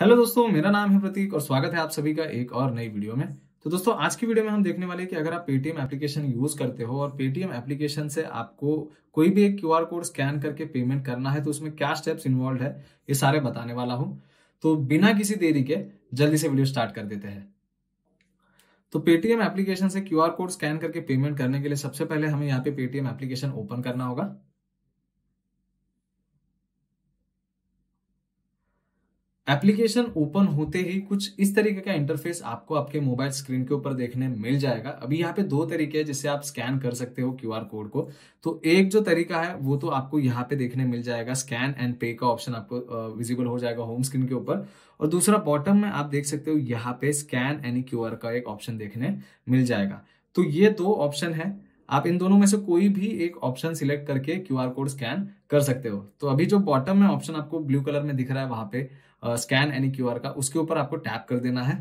hello दोस्तों मेरा नाम है प्रतीक और स्वागत है आप सभी का एक और नई वीडियो में तो दोस्तों आज की वीडियो में हम देखने वाले हैं कि अगर आप पेटीएम एप्लीकेशन यूज करते हो और पेटीएम एप्लीकेशन से आपको कोई भी एक क्यूआर कोड स्कैन करके पेमेंट करना है तो उसमें क्या स्टेप्स इन्वॉल्व है ये सारे बताने वाला हूँ तो बिना किसी देरी के जल्दी से वीडियो स्टार्ट कर देते हैं तो पेटीएम एप्लीकेशन से क्यू कोड स्कैन करके पेमेंट करने के लिए सबसे पहले हमें यहाँ पे पेटीएम एप्लीकेशन ओपन करना होगा एप्लीकेशन ओपन होते ही कुछ इस तरीके का इंटरफेस आपको आपके मोबाइल स्क्रीन के ऊपर देखने मिल जाएगा अभी यहाँ पे दो तरीके हैं जिससे आप स्कैन कर सकते हो क्यूआर कोड को तो एक जो तरीका है वो तो आपको यहाँ पे देखने मिल जाएगा स्कैन एंड पे का ऑप्शन आपको विजिबल हो जाएगा होम स्क्रीन के ऊपर और दूसरा बॉटम में आप देख सकते हो यहाँ पे स्कैन एनी क्यू का एक ऑप्शन देखने मिल जाएगा तो ये दो ऑप्शन है आप इन दोनों में से कोई भी एक ऑप्शन सिलेक्ट करके क्यू कोड स्कैन कर सकते हो तो अभी जो बॉटम में ऑप्शन आपको ब्लू कलर में दिख रहा है वहां पे स्कैन एनी क्यू का उसके ऊपर आपको टैप कर देना है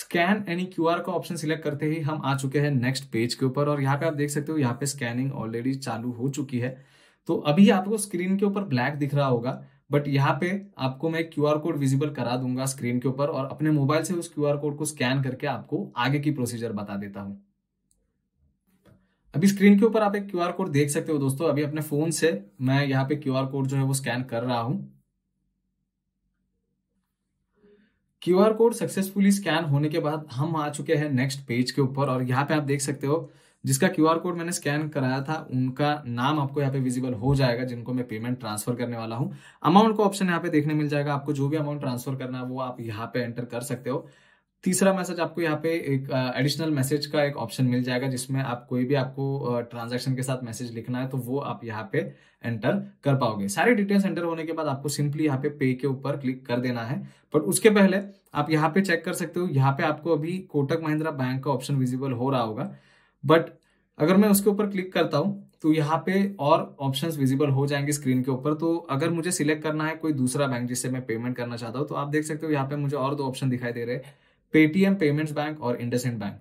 स्कैन एनी क्यू आर का ऑप्शन सिलेक्ट करते ही हम आ चुके हैं नेक्स्ट पेज के ऊपर और यहाँ पे आप देख सकते हो यहाँ पे स्कैनिंग ऑलरेडी चालू हो चुकी है तो अभी आपको स्क्रीन के ऊपर ब्लैक दिख रहा होगा बट यहाँ पे आपको मैं क्यू आर कोड विजिबल करा दूंगा स्क्रीन के ऊपर और अपने मोबाइल से उस क्यू आर कोड को स्कैन करके आपको आगे की प्रोसीजर बता देता हूँ अभी स्क्रीन के ऊपर आप एक क्यूआर कोड देख सकते हो दोस्तों अभी अपने फोन से मैं यहाँ पे क्यूआर कोड जो है वो स्कैन कर रहा हूं क्यूआर कोड सक्सेसफुली स्कैन होने के बाद हम आ चुके हैं नेक्स्ट पेज के ऊपर और यहाँ पे आप देख सकते हो जिसका क्यूआर कोड मैंने स्कैन कराया था उनका नाम आपको यहाँ पे विजिबल हो जाएगा जिनको मैं पेमेंट ट्रांसफर करने वाला हूँ अमाउंट का ऑप्शन यहाँ पे देखने मिल जाएगा आपको जो भी अमाउंट ट्रांसफर करना है वो आप यहाँ पे एंटर कर सकते हो तीसरा मैसेज आपको यहाँ पे एक एडिशनल मैसेज का एक ऑप्शन मिल जाएगा जिसमें आप कोई भी आपको ट्रांजैक्शन के साथ मैसेज लिखना है तो वो आप यहाँ पे एंटर कर पाओगे सारे डिटेल्स एंटर होने के बाद आपको सिंपली यहाँ पे पे के ऊपर क्लिक कर देना है बट उसके पहले आप यहाँ पे चेक कर सकते हो यहाँ पे आपको अभी कोटक महिंद्रा बैंक का ऑप्शन विजिबल हो रहा होगा बट अगर मैं उसके ऊपर क्लिक करता हूँ तो यहाँ पे और ऑप्शंस विजिबल हो जाएंगे स्क्रीन के ऊपर तो अगर मुझे सिलेक्ट करना है कोई दूसरा बैंक जिससे मैं पेमेंट करना चाहता हूँ तो आप देख सकते हो यहाँ पे मुझे और दो ऑप्शन दिखाई दे रहे हैं पेटीएम पेमेंट्स बैंक और इंडसेंड बैंक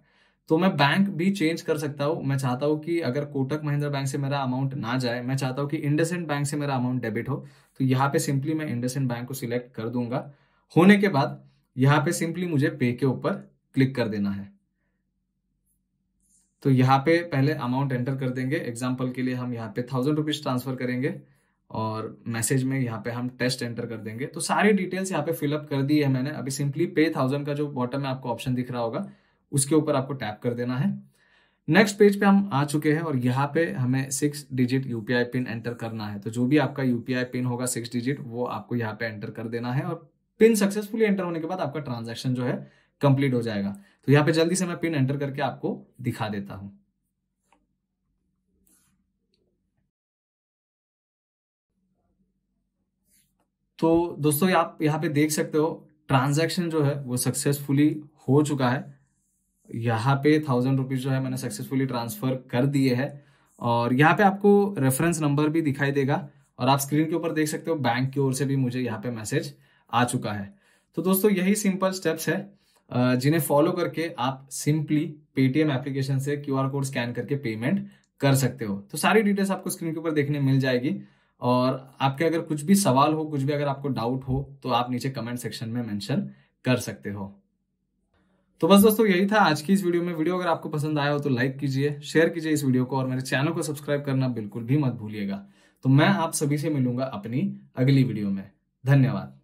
तो मैं बैंक भी चेंज कर सकता हूँ मैं चाहता हूँ कि अगर कोटक महिंद्रा बैंक से मेरा अमाउंट ना जाए मैं चाहता हूँ कि इंडसेंड बैंक से मेरा अमाउंट डेबिट हो तो यहाँ पे सिंपली मैं इंडसेंड बैंक को सिलेक्ट कर दूंगा होने के बाद यहाँ पे सिंपली मुझे पे के ऊपर क्लिक कर देना है तो यहाँ पे पहले अमाउंट एंटर कर देंगे एग्जाम्पल के लिए हम यहाँ पे थाउजेंड रुपीज ट्रांसफर करेंगे और मैसेज में यहाँ पे हम टेस्ट एंटर कर देंगे तो सारी डिटेल्स यहाँ पे फिलअप कर दी है मैंने अभी सिंपली पे थाउजेंड का जो बॉटम में आपको ऑप्शन दिख रहा होगा उसके ऊपर आपको टैप कर देना है नेक्स्ट पेज पे हम आ चुके हैं और यहाँ पे हमें six digit UPI pin enter करना है तो जो भी आपका यूपीआई पिन होगा सिक्स डिजिट वो आपको यहाँ पे एंटर कर देना है और पिन सक्सेसफुली एंटर होने के बाद आपका ट्रांजेक्शन जो है कंप्लीट हो जाएगा तो यहाँ पे जल्दी से मैं पिन एंटर करके आपको दिखा देता हूँ तो दोस्तों आप यहाँ पे देख सकते हो ट्रांजैक्शन जो है वो सक्सेसफुली हो चुका है यहाँ पे थाउजेंड रुपीज़ जो है मैंने सक्सेसफुली ट्रांसफ़र कर दिए है और यहाँ पे आपको रेफरेंस नंबर भी दिखाई देगा और आप स्क्रीन के ऊपर देख सकते हो बैंक की ओर से भी मुझे यहाँ पे मैसेज आ चुका है तो दोस्तों यही सिंपल स्टेप्स है जिन्हें फॉलो करके आप सिंपली पेटीएम एप्लीकेशन से क्यूआर कोड स्कैन करके पेमेंट कर सकते हो तो सारी डिटेल्स आपको स्क्रीन के ऊपर देखने मिल जाएगी और आपके अगर कुछ भी सवाल हो कुछ भी अगर आपको डाउट हो तो आप नीचे कमेंट सेक्शन में मेंशन कर सकते हो तो बस दोस्तों यही था आज की इस वीडियो में वीडियो अगर आपको पसंद आया हो तो लाइक कीजिए शेयर कीजिए इस वीडियो को और मेरे चैनल को सब्सक्राइब करना बिल्कुल भी मत भूलिएगा तो मैं आप सभी से मिलूंगा अपनी अगली वीडियो में धन्यवाद